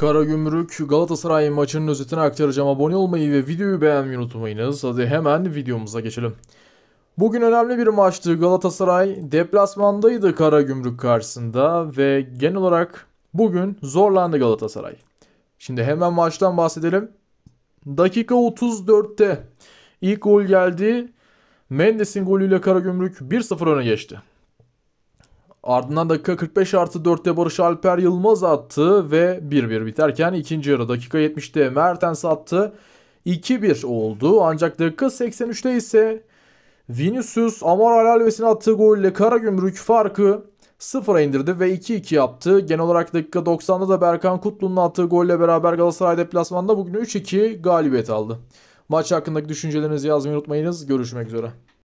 Karagümrük Galatasaray maçının özetini aktaracağım. Abone olmayı ve videoyu beğenmeyi unutmayınız. Hadi hemen videomuza geçelim. Bugün önemli bir maçtı. Galatasaray deplasmandaydı Karagümrük karşısında ve genel olarak bugün zorlandı Galatasaray. Şimdi hemen maçtan bahsedelim. Dakika 34'te ilk gol geldi. Mendes'in golüyle Karagümrük 1-0 öne geçti. Ardından dakika 45 artı 4'te Barış Alper Yılmaz attı ve 1-1 biterken ikinci yarı dakika 70'te Mertens attı. 2-1 oldu ancak dakika 83'te ise Vinicius Amar Alalves'in attığı golle kara Karagümrük farkı sıfıra indirdi ve 2-2 yaptı. Genel olarak dakika 90'da da Berkan Kutlu'nun attığı golle beraber Galatasaray deplasmanında bugün 3-2 galibiyet aldı. Maç hakkındaki düşüncelerinizi yazmayı unutmayınız. Görüşmek üzere.